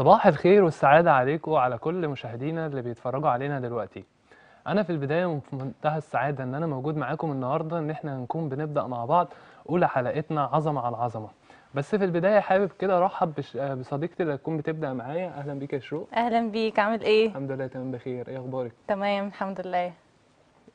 صباح الخير والسعادة عليكم وعلى كل مشاهدينا اللي بيتفرجوا علينا دلوقتي أنا في البداية وفي منتهى السعادة إن أنا موجود معاكم النهاردة إن إحنا هنكون بنبدأ مع بعض أولى حلقتنا عظمة على عظمة بس في البداية حابب كده أرحب بصديقتي اللي هتكون بتبدأ معايا أهلا بيك يا شروق أهلا بيك عامل إيه؟ الحمد لله تمام بخير إيه أخبارك؟ تمام الحمد لله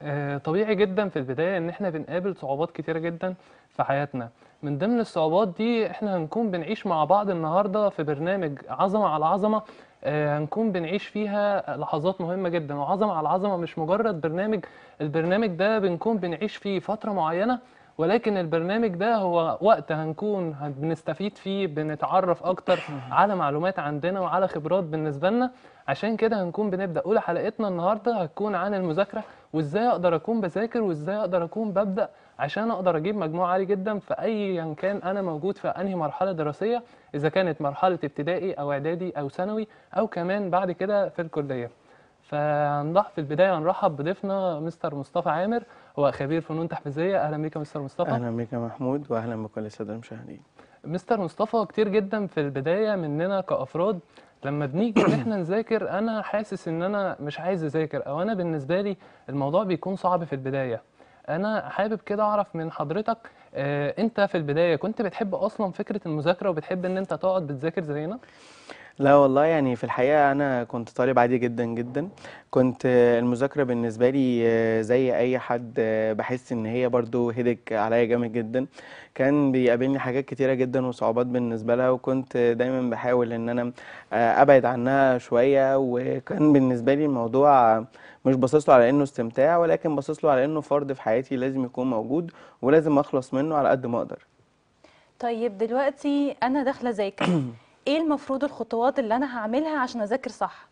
آه، طبيعي جدا في البداية إن إحنا بنقابل صعوبات كتيرة جدا في حياتنا من ضمن الصعوبات دي إحنا هنكون بنعيش مع بعض النهاردة في برنامج عظمة على عظمة آه، هنكون بنعيش فيها لحظات مهمة جدا وعظمة على عظمة مش مجرد برنامج البرنامج ده بنكون بنعيش فيه فترة معينة ولكن البرنامج ده هو وقت هنكون بنستفيد فيه بنتعرف اكتر على معلومات عندنا وعلى خبرات بالنسبه لنا عشان كده هنكون بنبدا اولى حلقتنا النهارده هتكون عن المذاكره وازاي اقدر اكون بذاكر وازاي اقدر اكون ببدا عشان اقدر اجيب مجموع عالي جدا في ايا يعني كان انا موجود في انهي مرحله دراسيه اذا كانت مرحله ابتدائي او اعدادي او ثانوي او كمان بعد كده في الكليه فنضح في البدايه نرحب بضيفنا مستر مصطفى عامر هو خبير فنون تحفيزيه اهلا بك مستر مصطفى اهلا بك يا محمود واهلا بكل الساده المشاهدين مستر مصطفى كتير جدا في البدايه مننا كافراد لما بنيجي ان احنا نذاكر انا حاسس ان انا مش عايز اذاكر او انا بالنسبه لي الموضوع بيكون صعب في البدايه انا حابب كده اعرف من حضرتك آه انت في البدايه كنت بتحب اصلا فكره المذاكره وبتحب ان انت تقعد بتذاكر زينا لا والله يعني في الحقيقة أنا كنت طالب عادي جدًا، جدًا، كنت المذاكرة بالنسبة لي آه، زي أي حد آه، بحس إن هي برضه هدك عليّا جامد جدًا، كان بيقابلني حاجات كتيرة جدًا وصعوبات بالنسبة لها، وكنت دايمًا بحاول إن أنا آه، أبعد عنها شوية، وكان بالنسبة لي الموضوع مش باصص له على إنه استمتاع، ولكن باصص له على إنه فرض في حياتي لازم يكون موجود، ولازم أخلص منه على قد ما أقدر. طيب دلوقتي أنا داخلة زيك ايه المفروض الخطوات اللي انا هعملها عشان اذاكر صح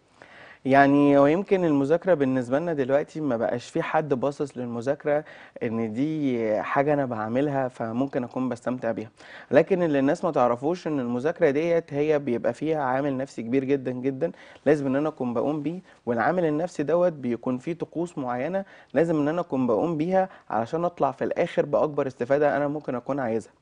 يعني ويمكن المذاكرة بالنسبة لنا دلوقتي ما بقاش في حد باصص للمذاكرة ان دي حاجة انا بعملها فممكن اكون بستمتع بيها لكن اللي الناس ما تعرفوش ان المذاكرة ديت هي بيبقى فيها عامل نفسي كبير جدا جدا لازم ان انا اكون بقوم بيه والعامل النفسي دوت بيكون فيه طقوس معينة لازم ان انا اكون بقوم بيها علشان اطلع في الاخر باكبر استفادة انا ممكن اكون عايزها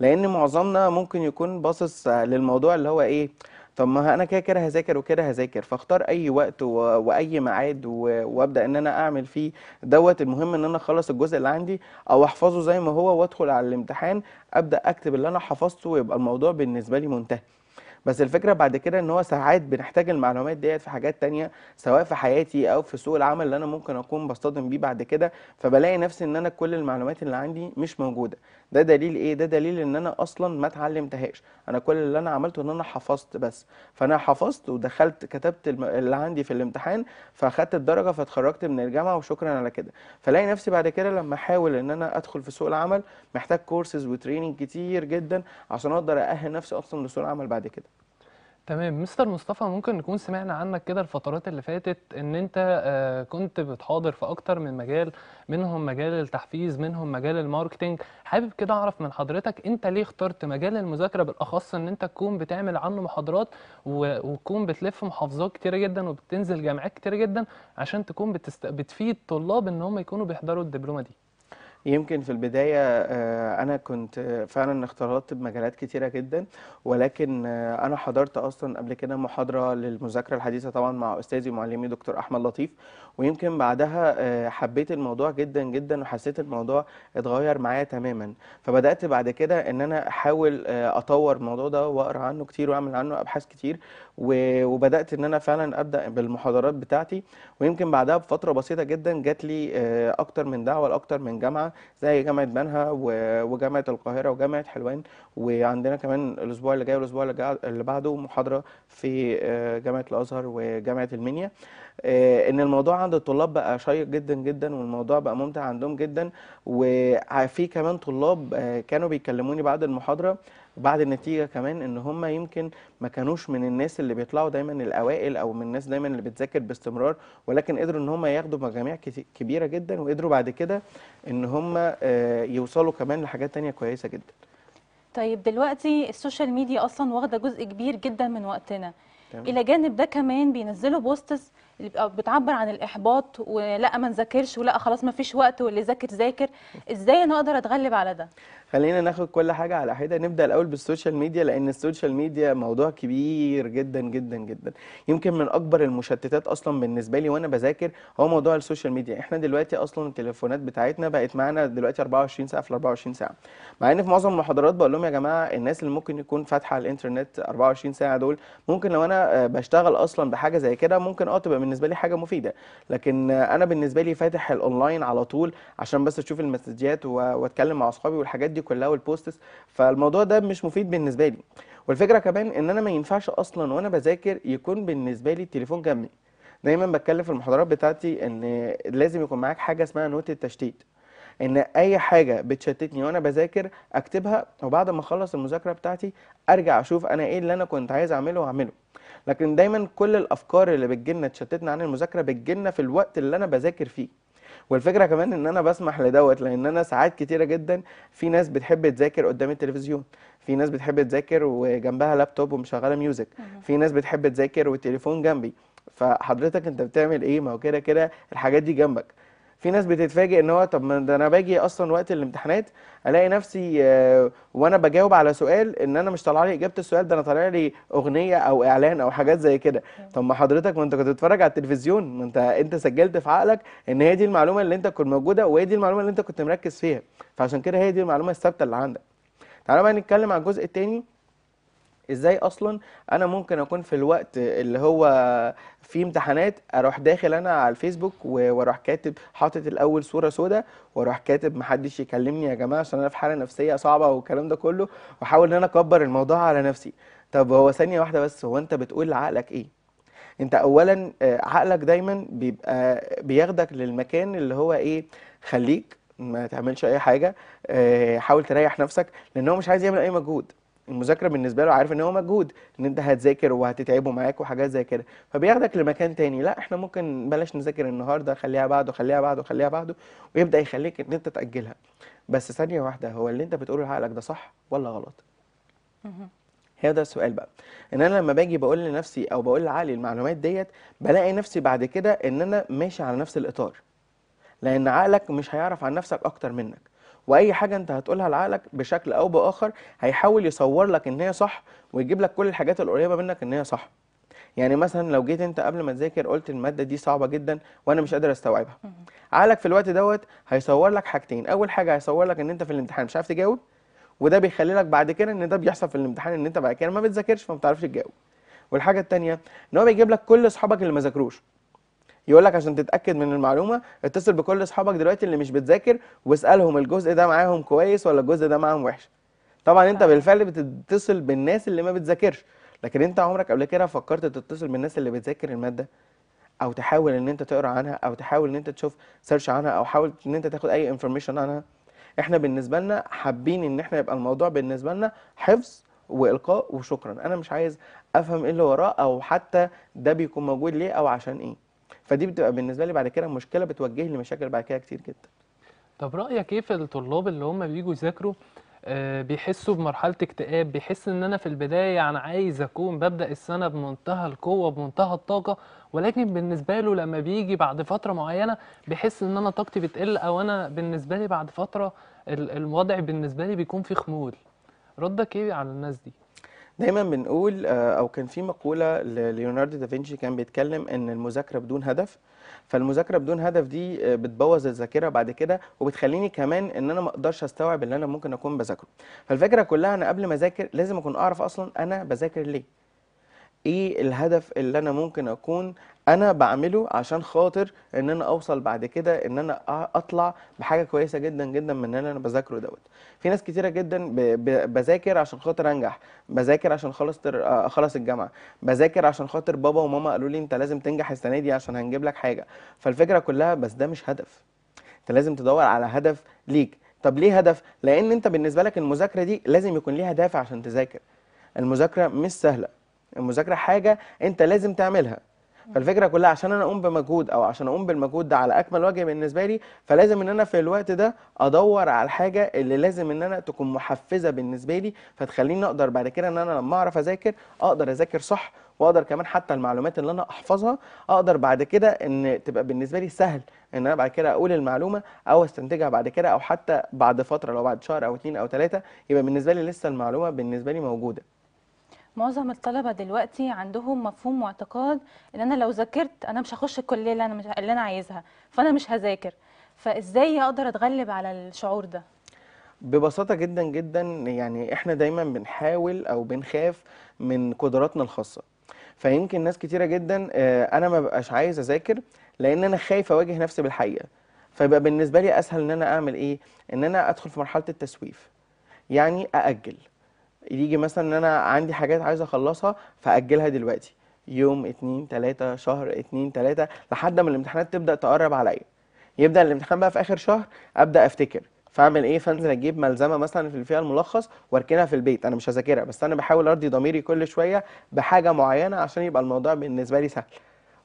لان معظمنا ممكن يكون باصص للموضوع اللي هو ايه طب ما انا كده كده هذاكر وكده هذاكر فاختار اي وقت و... واي ميعاد و... وابدا ان انا اعمل فيه دوت المهم ان انا اخلص الجزء اللي عندي او احفظه زي ما هو وادخل على الامتحان ابدا اكتب اللي انا حفظته ويبقى الموضوع بالنسبه لي منتهي بس الفكره بعد كده ان هو ساعات بنحتاج المعلومات ديت في حاجات تانية سواء في حياتي او في سوق العمل اللي انا ممكن اكون بصطدم بيه بعد كده فبلاقي نفسي ان انا كل المعلومات اللي عندي مش موجوده ده دليل ايه ده دليل ان انا اصلا ما اتعلمتهاش انا كل اللي انا عملته ان انا حفظت بس فانا حفظت ودخلت كتبت اللي عندي في الامتحان فاخدت الدرجه فاتخرجت من الجامعه وشكرا على كده فلاقي نفسي بعد كده لما احاول ان انا ادخل في سوق العمل محتاج كورسز وتريننج كتير جدا عشان اقدر ااهل نفسي اصلا لسوق العمل بعد كده تمام مستر مصطفى ممكن نكون سمعنا عنك كده الفترات اللي فاتت ان انت آه، كنت بتحاضر في اكتر من مجال منهم مجال التحفيز منهم مجال الماركتينج حابب كده اعرف من حضرتك انت ليه اخترت مجال المذاكرة بالاخص ان انت تكون بتعمل عنه محاضرات وتكون بتلف محافظات كتيرة جدا وبتنزل جامعات كتيرة جدا عشان تكون بتست... بتفيد طلاب ان هم يكونوا بيحضروا الدبلومة دي يمكن في البداية آه، أنا كنت فعلا اختلطت بمجالات كتيرة جدا ولكن آه، أنا حضرت أصلا قبل كده محاضرة للمذاكرة الحديثة طبعا مع أستاذي ومعلمي دكتور أحمد لطيف ويمكن بعدها آه، حبيت الموضوع جدا جدا وحسيت الموضوع اتغير معايا تماما فبدأت بعد كده إن أنا أحاول أطور الموضوع ده وأقرأ عنه كتير وأعمل عنه أبحاث كتير وبدات ان انا فعلا ابدا بالمحاضرات بتاعتي ويمكن بعدها بفتره بسيطه جدا جات لي آه، اكتر من دعوه لاكتر من جامعه زي جامعه بنها وجامعه القاهره وجامعه حلوان وعندنا كمان الاسبوع اللي جاي والاسبوع اللي بعده محاضره في آه، جامعه الازهر وجامعه المنيا آه، ان الموضوع عند الطلاب بقى شيق جدا جدا والموضوع بقى ممتع عندهم جدا وفي كمان طلاب كانوا بيكلموني بعد المحاضره وبعد النتيجه كمان ان هم يمكن ما كانوش من الناس اللي بيطلعوا دايما الاوائل او من الناس دايما اللي بتذاكر باستمرار ولكن قدروا ان هم ياخدوا مجاميع كبيره جدا وقدروا بعد كده ان هم آه، يوصلوا كمان لحاجات تانية كويسه جدا طيب دلوقتي السوشيال ميديا اصلا واخده جزء كبير جدا من وقتنا تمام. الى جانب ده كمان بينزلوا بوستس اللي بتعبر عن الاحباط ولا ما نذاكرش ولا خلاص ما فيش وقت واللي ذاكر ذاكر ازاي انا اقدر اتغلب على ده خلينا ناخد كل حاجه على حده نبدا الاول بالسوشيال ميديا لان السوشيال ميديا موضوع كبير جدا جدا جدا يمكن من اكبر المشتتات اصلا بالنسبه لي وانا بذاكر هو موضوع السوشيال ميديا احنا دلوقتي اصلا التليفونات بتاعتنا بقت معانا دلوقتي 24 ساعه في 24 ساعه مع ان في معظم المحاضرات بقول لهم يا جماعه الناس اللي ممكن يكون فاتحه الانترنت 24 ساعه دول ممكن لو انا آه، بشتغل اصلا بحاجه زي كده ممكن اه تبقى بالنسبه لي حاجه مفيده لكن انا بالنسبه لي فاتح الاونلاين على طول عشان بس اشوف المسجات واتكلم مع اصحابي والحاجات دي كلها والبوستس فالموضوع ده مش مفيد بالنسبه لي والفكره كمان ان انا ما ينفعش اصلا وانا بذاكر يكون بالنسبه لي التليفون جنبي دايما بتكلم في المحاضرات بتاعتي ان لازم يكون معاك حاجه اسمها نوت التشتيت ان اي حاجه بتشتتني وانا بذاكر اكتبها وبعد ما اخلص المذاكره بتاعتي ارجع اشوف انا ايه اللي انا كنت عايز اعمله واعمله لكن دايما كل الافكار اللي بتجيلنا تشتتنا عن المذاكره بتجيلنا في الوقت اللي انا بذاكر فيه والفكره كمان ان انا بسمح لدوت لان انا ساعات كتيره جدا في ناس بتحب تذاكر قدام التلفزيون في ناس بتحب تذاكر وجنبها لابتوب ومشغله ميوزك في ناس بتحب تذاكر والتليفون جنبي فحضرتك انت بتعمل ايه ما هو كده كده الحاجات دي جنبك في ناس بتتفاجئ ان هو طب ما ده انا باجي اصلا وقت الامتحانات الاقي نفسي آه، وانا بجاوب على سؤال ان انا مش طالع لي اجابه السؤال ده انا طالع لي اغنيه او اعلان او حاجات زي كده طب ما حضرتك ما انت كنت بتتفرج على التلفزيون ما انت انت سجلت في عقلك ان هي دي المعلومه اللي انت كنت موجوده وهي دي المعلومه اللي انت كنت مركز فيها فعشان كده هي دي المعلومه الثابته اللي عندك تعالوا بقى نتكلم على الجزء الثاني ازاي اصلا انا ممكن اكون في الوقت اللي هو فيه امتحانات اروح داخل انا على الفيسبوك واروح كاتب حاطط الاول صوره سوداء واروح كاتب محدش يكلمني يا جماعه عشان انا في حاله نفسيه صعبه والكلام ده كله واحاول ان انا اكبر الموضوع على نفسي طب هو ثانيه واحده بس هو انت بتقول لعقلك ايه انت اولا آه، عقلك دايما بيبقى بياخدك للمكان اللي هو ايه خليك ما تعملش اي حاجه آه، حاول تريح نفسك لان هو مش عايز يعمل اي مجهود المذاكره بالنسبه له عارف ان هو مجهود ان انت هتذاكر وهتتعبه معاك وحاجات زي كده فبياخدك لمكان تاني لا احنا ممكن بلاش نذاكر النهارده خليها بعده خليها بعده خليها بعده ويبدا يخليك ان انت تاجلها بس ثانيه واحده هو اللي انت بتقوله لعقلك ده صح ولا غلط هي ده السؤال بقى ان انا لما باجي بقول لنفسي او بقول لعقلي المعلومات ديت بلاقي نفسي بعد كده ان انا ماشي على نفس الاطار لان عقلك مش هيعرف عن نفسك اكتر منك واي حاجه انت هتقولها لعقلك بشكل او باخر هيحاول يصور لك ان هي صح ويجيب لك كل الحاجات القريبه منك ان هي صح يعني مثلا لو جيت انت قبل ما تذاكر قلت الماده دي صعبه جدا وانا مش قادر استوعبها عقلك في الوقت دوت هيصور لك حاجتين اول حاجه هيصور لك ان انت في الامتحان مش عارف تجاوب وده بيخلي لك بعد كده ان ده بيحصل في الامتحان ان انت بعد كده ما بتذاكرش فما بتعرفش تجاوب والحاجه الثانيه ان هو بيجيب لك كل اصحابك اللي ما ذاكروش يقول لك عشان تتاكد من المعلومه اتصل بكل اصحابك دلوقتي اللي مش بتذاكر واسالهم الجزء ده معاهم كويس ولا الجزء ده معاهم وحش طبعا انت آه. بالفعل بتتصل بالناس اللي ما بتذاكرش لكن انت عمرك قبل كده فكرت تتصل بالناس اللي بتذاكر الماده او تحاول ان انت تقرا عنها او تحاول ان انت تشوف سيرش عنها او حاول ان انت تاخد اي انفورميشن عنها احنا بالنسبه لنا حابين ان احنا يبقى الموضوع بالنسبه لنا حفظ والقاء وشكرا انا مش عايز افهم ايه اللي وراه او حتى ده بيكون موجود ليه او عشان ايه فدي بتبقى بالنسبه لي بعد كده مشكله بتوجه لي مشاكل بعد كده كتير جدا طب رايك ايه في الطلاب اللي هم بييجوا يذاكروا آه، بيحسوا بمرحله اكتئاب بيحس ان انا في البدايه انا يعني عايز اكون ببدا السنه بمنتهى القوه بمنتهى الطاقه ولكن بالنسبه له لما بيجي بعد فتره معينه بيحس ان انا طاقتي بتقل او انا بالنسبه لي بعد فتره الوضع بالنسبه لي بيكون فيه خمول ردك ايه على الناس دي دايما بنقول آه، او كان في مقوله لليوناردو دافنشي كان بيتكلم ان المذاكره بدون هدف فالمذاكره بدون هدف دي آه، بتبوظ الذاكره بعد كده وبتخليني كمان ان انا ما اقدرش استوعب اللي انا ممكن اكون بذاكره فالفكره كلها انا قبل ما اذاكر لازم اكون اعرف اصلا انا بذاكر ليه ايه الهدف اللي انا ممكن اكون انا بعمله عشان خاطر ان انا اوصل بعد كده ان انا اطلع بحاجه كويسه جدا جدا من اللي انا بذاكره دوت في ناس كتيره جدا بذاكر عشان خاطر انجح بذاكر عشان خلص اخلص آه، الجامعه بذاكر عشان خاطر بابا وماما قالوا لي انت لازم تنجح السنه دي عشان هنجيب لك حاجه فالفكره كلها بس ده مش هدف انت لازم تدور على هدف ليك طب ليه هدف لان انت بالنسبه لك المذاكره دي لازم يكون ليها دافع عشان تذاكر المذاكره مش سهله المذاكره حاجه انت لازم تعملها فالفكره كلها عشان انا اقوم بمجهود او عشان اقوم بالمجهود ده على اكمل وجه بالنسبه لي فلازم ان انا في الوقت ده ادور على الحاجه اللي لازم ان انا تكون محفزه بالنسبه لي فتخليني اقدر بعد كده ان انا لما اعرف اذاكر اقدر اذاكر صح واقدر كمان حتى المعلومات اللي انا احفظها اقدر بعد كده ان تبقى بالنسبه لي سهل ان انا بعد كده اقول المعلومه او استنتجها بعد كده او حتى بعد فتره لو بعد شهر او اتنين او تلاته يبقى بالنسبه لي لسه المعلومه بالنسبه لي موجوده معظم الطلبه دلوقتي عندهم مفهوم واعتقاد ان انا لو ذاكرت انا مش هخش الكليه اللي انا مش اللي انا عايزها فانا مش هذاكر فازاي اقدر اتغلب على الشعور ده ببساطه جدا جدا يعني احنا دايما بنحاول او بنخاف من قدراتنا الخاصه فيمكن ناس كتيره جدا آه، انا ما ببقاش عايز اذاكر لان انا خايف اواجه نفسي بالحقيقه فيبقى بالنسبه لي اسهل ان انا اعمل ايه ان انا ادخل في مرحله التسويف يعني ااجل يجي مثلا ان انا عندي حاجات عايز اخلصها فاجلها دلوقتي يوم اتنين تلاتة شهر اتنين تلاتة لحد ما الامتحانات تبدأ تقرب عليا يبدأ الامتحان بقى في آخر شهر أبدأ أفتكر فاعمل ايه فانزل اجيب ملزمه مثلا في فيها الملخص واركنها في البيت انا مش هذاكرها بس انا بحاول ارضي ضميري كل شويه بحاجه معينه عشان يبقى الموضوع بالنسبه لي سهل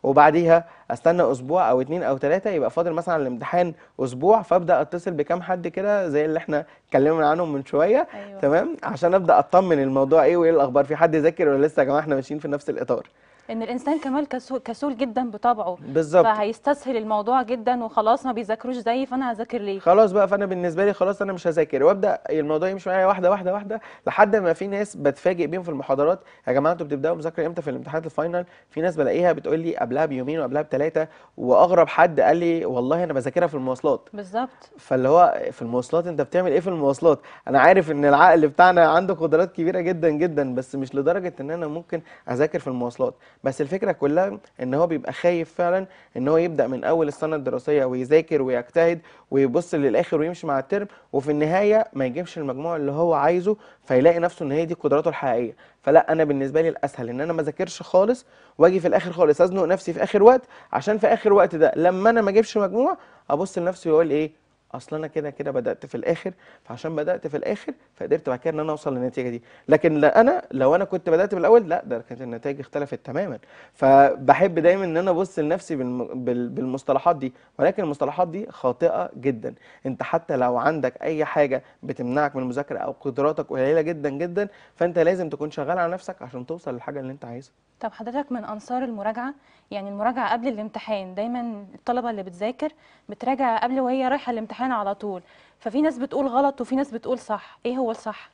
وبعديها استنى اسبوع او اتنين او تلاته يبقى فاضل مثلا الامتحان اسبوع فابدا اتصل بكام حد كده زي اللي احنا اتكلمنا عنهم من شويه أيوة. تمام عشان ابدا اطمن الموضوع ايه وايه الاخبار في حد ذاكر ولا لسه يا جماعه احنا ماشيين في نفس الاطار ان الانسان كمان كسول جدا بطبعه بالظبط فهيستسهل الموضوع جدا وخلاص ما بيذاكروش زيي فانا هذاكر ليه خلاص بقى فانا بالنسبه لي خلاص انا مش هذاكر وابدا الموضوع يمشي معايا واحده واحده واحده لحد ما في ناس بتفاجئ بيهم في المحاضرات يا جماعه انتوا بتبداوا مذاكره امتى في الامتحانات الفاينل في ناس بلاقيها بتقول لي قبلها بيومين وقبلها بثلاثه واغرب حد قال لي والله انا بذاكرها في المواصلات بالظبط فاللي هو في المواصلات انت بتعمل ايه في المواصلات انا عارف ان العقل بتاعنا عنده قدرات كبيره جدا جدا بس مش لدرجه ان انا ممكن اذاكر في المواصلات بس الفكره كلها ان هو بيبقى خايف فعلا ان هو يبدا من اول السنه الدراسيه ويذاكر ويجتهد ويبص للاخر ويمشي مع الترم وفي النهايه ما يجيبش المجموع اللي هو عايزه فيلاقي نفسه ان هي دي قدراته الحقيقيه فلا انا بالنسبه لي الاسهل ان انا ما ذاكرش خالص واجي في الاخر خالص ازنق نفسي في اخر وقت عشان في اخر وقت ده لما انا ما اجيبش مجموع ابص لنفسي واقول ايه اصل انا كده كده بدات في الاخر فعشان بدات في الاخر فقدرت بعد كده ان انا اوصل للنتيجه دي لكن لا انا لو انا كنت بدات من الاول لا ده كانت النتائج اختلفت تماما فبحب دايما ان انا ابص لنفسي بالمصطلحات دي ولكن المصطلحات دي خاطئه جدا انت حتى لو عندك اي حاجه بتمنعك من المذاكره او قدراتك قليله جدا جدا فانت لازم تكون شغال على نفسك عشان توصل للحاجه اللي انت عايزها طب حضرتك من انصار المراجعه يعني المراجعه قبل الامتحان دايما الطلبه اللي بتذاكر بتراجع قبل وهي رايحه الامتحان على طول ففي ناس بتقول غلط وفي ناس بتقول صح ايه هو الصح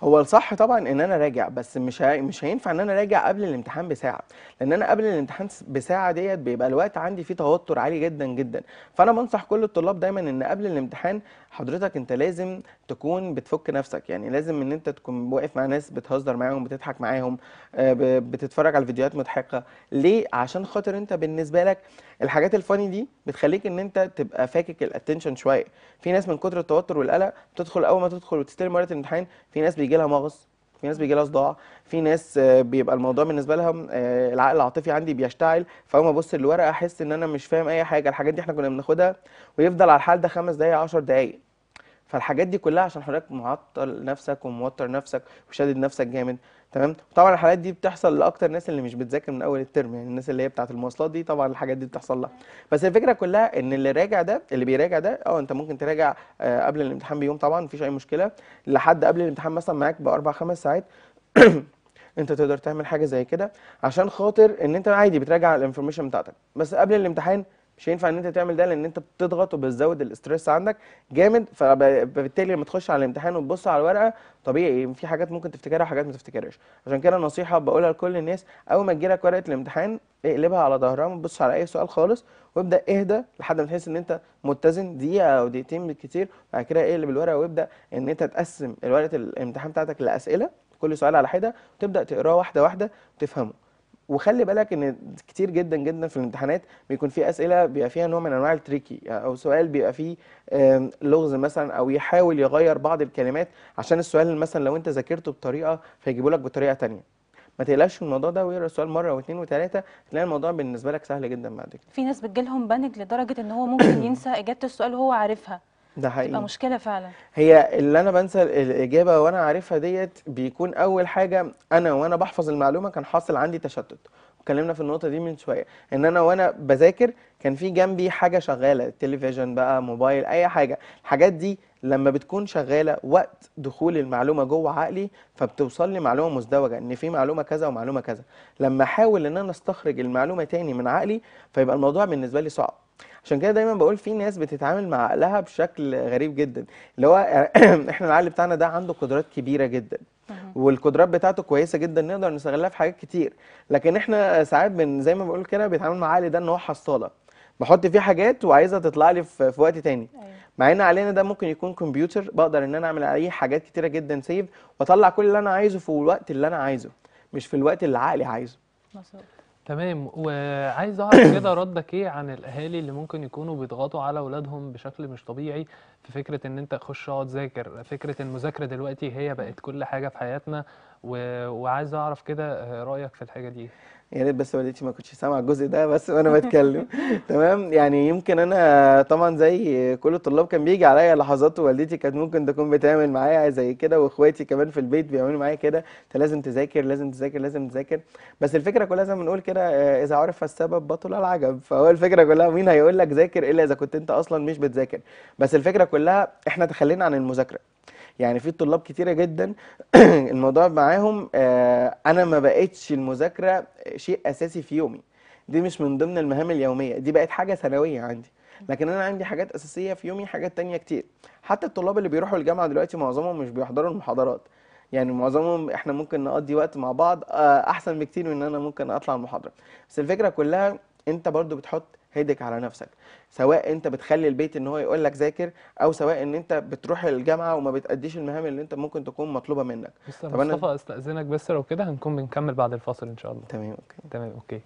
هو الصح طبعا ان انا راجع بس مش مش هينفع ان انا راجع قبل الامتحان بساعه لان انا قبل الامتحان بساعه ديت بيبقى الوقت عندي فيه توتر عالي جدا جدا فانا بنصح كل الطلاب دايما ان قبل الامتحان حضرتك انت لازم تكون بتفك نفسك يعني لازم ان انت تكون واقف مع ناس بتهزر معاهم بتضحك معاهم آه، بتتفرج على فيديوهات مضحكه ليه عشان خاطر انت بالنسبه لك الحاجات الفاني دي بتخليك ان انت تبقى فاكك الاتنشن شويه في ناس من كتر التوتر والقلق بتدخل اول ما تدخل وتستلم ورقه الامتحان في ناس بيجي لها مغص في ناس بيجي لها صداع في ناس آه، بيبقى الموضوع بالنسبه لها آه، العقل العاطفي عندي بيشتعل فاول ما ابص للورقه احس ان انا مش فاهم اي حاجه الحاجات دي احنا كنا بناخدها ويفضل على الحال ده خمس دقائق 10 دقائق فالحاجات دي كلها عشان حضرتك معطل نفسك وموتر نفسك وشادد نفسك جامد تمام طبعا الحالات دي بتحصل لاكتر الناس اللي مش بتذاكر من اول الترم يعني الناس اللي هي بتاعه المواصلات دي طبعا الحاجات دي بتحصل لها بس الفكره كلها ان اللي راجع ده اللي بيراجع ده اه انت ممكن تراجع آه قبل الامتحان بيوم طبعا مفيش اي مشكله لحد قبل الامتحان مثلا معاك باربع خمس ساعات انت تقدر تعمل حاجه زي كده عشان خاطر ان انت عادي بتراجع الانفورميشن بتاعتك بس قبل الامتحان مش هينفع ان انت تعمل ده لان انت بتضغط وبتزود الاستريس عندك جامد فبالتالي لما تخش على الامتحان وتبص على الورقه طبيعي في حاجات ممكن تفتكرها وحاجات ما تفتكرهاش عشان كده نصيحه بقولها لكل الناس اول ما تجيلك ورقه الامتحان اقلبها على ظهرها ما تبصش على اي سؤال خالص وابدا اهدى لحد ما تحس ان انت متزن دقيقه او دقيقتين بالكتير بعد كده اقلب الورقه وابدا ان انت تقسم ورقه الامتحان بتاعتك لاسئله كل سؤال على حده وتبدا تقراه واحده واحده وتفهمه وخلي بالك ان كتير جدا جدا في الامتحانات بيكون في اسئله بيبقى فيها نوع من انواع التريكي او سؤال بيبقى فيه لغز مثلا او يحاول يغير بعض الكلمات عشان السؤال مثلا لو انت ذاكرته بطريقه فيجيبه لك بطريقه ثانيه ما تقلقش من الموضوع ده ويقرا السؤال مره واثنين وثلاثه تلاقي الموضوع بالنسبه لك سهل جدا بعد كده في ناس بتجيلهم بانج لدرجه ان هو ممكن ينسى اجابه السؤال وهو عارفها ده حقيقي تبقى مشكله فعلا هي اللي انا بنسى الاجابه وانا عارفها ديت بيكون اول حاجه انا وانا بحفظ المعلومه كان حاصل عندي تشتت اتكلمنا في النقطه دي من شويه ان انا وانا بذاكر كان في جنبي حاجه شغاله تلفزيون بقى موبايل اي حاجه الحاجات دي لما بتكون شغاله وقت دخول المعلومه جوه عقلي فبتوصل لي معلومه مزدوجه ان في معلومه كذا ومعلومه كذا لما احاول ان انا استخرج المعلومه تاني من عقلي فيبقى الموضوع بالنسبه لي صعب عشان كده دايما بقول في ناس بتتعامل مع عقلها بشكل غريب جدا اللي هو احنا العقل بتاعنا ده عنده قدرات كبيره جدا والقدرات بتاعته كويسه جدا نقدر نستغلها في حاجات كتير لكن احنا ساعات بن زي ما بقول كده بيتعامل مع عقلي ده ان هو حصاله بحط فيه حاجات وعايزها تطلع لي في, وقت تاني أيوة. مع ان علينا ده ممكن يكون كمبيوتر بقدر ان انا اعمل عليه حاجات كتيره جدا سيف واطلع كل اللي انا عايزه في الوقت اللي انا عايزه مش في الوقت اللي عقلي عايزه مصر. تمام وعايز اعرف كده ردك ايه عن الاهالي اللي ممكن يكونوا بيضغطوا على اولادهم بشكل مش طبيعي في فكره ان انت خش اقعد ذاكر فكره المذاكره دلوقتي هي بقت كل حاجه في حياتنا و... وعايز اعرف كده آه، رايك في الحاجه دي يا ريت بس والدتي ما كنتش سامعه الجزء ده بس وانا بتكلم تمام يعني يمكن انا طبعا زي كل الطلاب كان بيجي عليا لحظات والدتي كانت ممكن تكون بتعمل معايا زي كده واخواتي كمان في البيت بيعملوا معايا كده انت لازم تذاكر لازم تذاكر لازم تذاكر بس الفكره كلها زي ما بنقول كده آه، اذا عرف السبب بطل العجب فهو الفكره كلها مين هيقول لك ذاكر الا اذا كنت انت اصلا مش بتذاكر بس الفكره كلها احنا تخلينا عن المذاكره يعني في طلاب كتيره جدا الموضوع معاهم آه، انا ما بقتش المذاكره شيء اساسي في يومي دي مش من ضمن المهام اليوميه دي بقت حاجه ثانويه عندي لكن انا عندي حاجات اساسيه في يومي حاجات تانية كتير حتى الطلاب اللي بيروحوا الجامعه دلوقتي معظمهم مش بيحضروا المحاضرات يعني معظمهم احنا ممكن نقضي وقت مع بعض آه، احسن بكتير من ان انا ممكن اطلع المحاضره بس الفكره كلها انت برضو بتحط هيدك على نفسك سواء انت بتخلي البيت ان هو يقول لك ذاكر او سواء ان انت بتروح الجامعه وما بتاديش المهام اللي انت ممكن تكون مطلوبه منك طب مصطفى أنا... استاذنك بس لو كده هنكون بنكمل بعد الفاصل ان شاء الله تمام اوكي تمام اوكي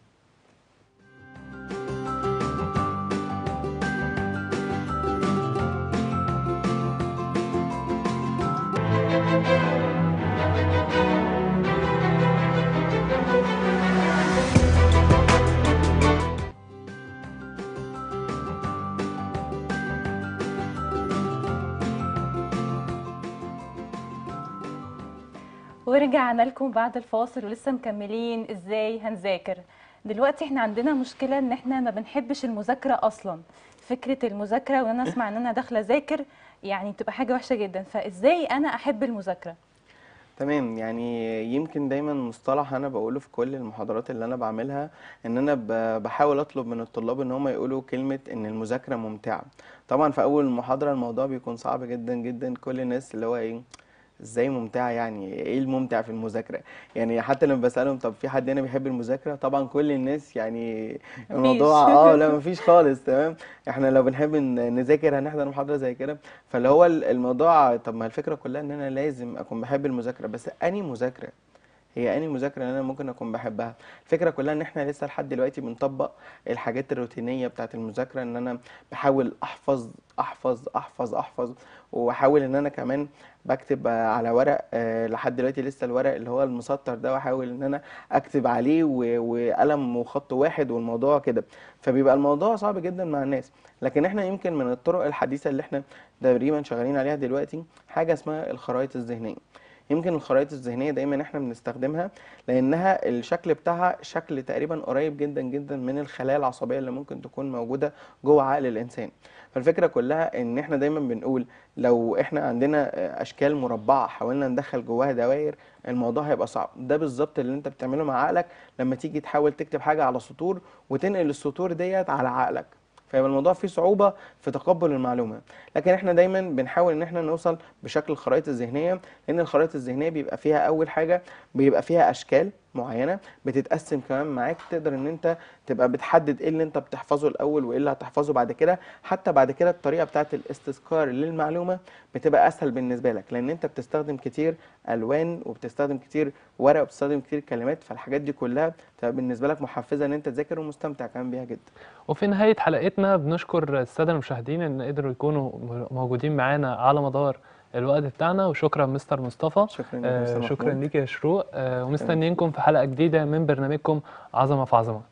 ورجعنا لكم بعد الفاصل ولسه مكملين ازاي هنذاكر دلوقتي احنا عندنا مشكله ان احنا ما بنحبش المذاكره اصلا فكره المذاكره وانا اسمع ان انا داخله اذاكر يعني بتبقى حاجه وحشه جدا فازاي انا احب المذاكره تمام يعني يمكن دايما مصطلح انا بقوله في كل المحاضرات اللي انا بعملها ان انا بحاول اطلب من الطلاب ان هم يقولوا كلمه ان المذاكره ممتعه طبعا في اول المحاضره الموضوع بيكون صعب جدا جدا كل الناس اللي هو ايه ازاي ممتعه يعني ايه الممتع في المذاكره يعني حتى لما بسالهم طب في حد هنا بيحب المذاكره طبعا كل الناس يعني الموضوع اه لا مفيش خالص تمام احنا لو بنحب نذاكر هنحضر محاضره زي كده فاللي هو الموضوع طب ما الفكره كلها ان انا لازم اكون بحب المذاكره بس اني مذاكره هي انهي مذاكره اللي انا ممكن اكون بحبها الفكره كلها ان احنا لسه لحد دلوقتي بنطبق الحاجات الروتينيه بتاعه المذاكره ان انا بحاول احفظ احفظ احفظ احفظ واحاول ان انا كمان بكتب على ورق آه، لحد دلوقتي لسه الورق اللي هو المسطر ده واحاول ان انا اكتب عليه وقلم وخط واحد والموضوع كده فبيبقى الموضوع صعب جدا مع الناس لكن احنا يمكن من الطرق الحديثه اللي احنا تقريبا شغالين عليها دلوقتي حاجه اسمها الخرائط الذهنيه يمكن الخرائط الذهنيه دايما احنا بنستخدمها لانها الشكل بتاعها شكل تقريبا قريب جدا جدا من الخلايا العصبيه اللي ممكن تكون موجوده جوه عقل الانسان فالفكره كلها ان احنا دايما بنقول لو احنا عندنا اشكال مربعه حاولنا ندخل جواها دوائر الموضوع هيبقى صعب ده بالظبط اللي انت بتعمله مع عقلك لما تيجي تحاول تكتب حاجه على سطور وتنقل السطور ديت على عقلك فيبقى الموضوع فيه صعوبه في تقبل المعلومه لكن احنا دايما بنحاول ان احنا نوصل بشكل الخرائط الذهنيه لان الخرائط الذهنيه بيبقى فيها اول حاجه بيبقى فيها اشكال معينه بتتقسم كمان معاك تقدر ان انت تبقى بتحدد ايه اللي انت بتحفظه الاول وايه اللي هتحفظه بعد كده حتى بعد كده الطريقه بتاعت الاستذكار للمعلومه بتبقى اسهل بالنسبه لك لان انت بتستخدم كتير الوان وبتستخدم كتير ورق وبتستخدم كتير كلمات فالحاجات دي كلها بتبقى بالنسبه لك محفزه ان انت تذاكر ومستمتع كمان بيها جدا وفي نهايه حلقتنا بنشكر الساده المشاهدين ان قدروا يكونوا موجودين معانا على مدار الوقت بتاعنا وشكرا مستر مصطفى شكرا, آه شكرا ليك يا شروق آه ومستنيينكم في حلقه جديده من برنامجكم عظمه في عظمه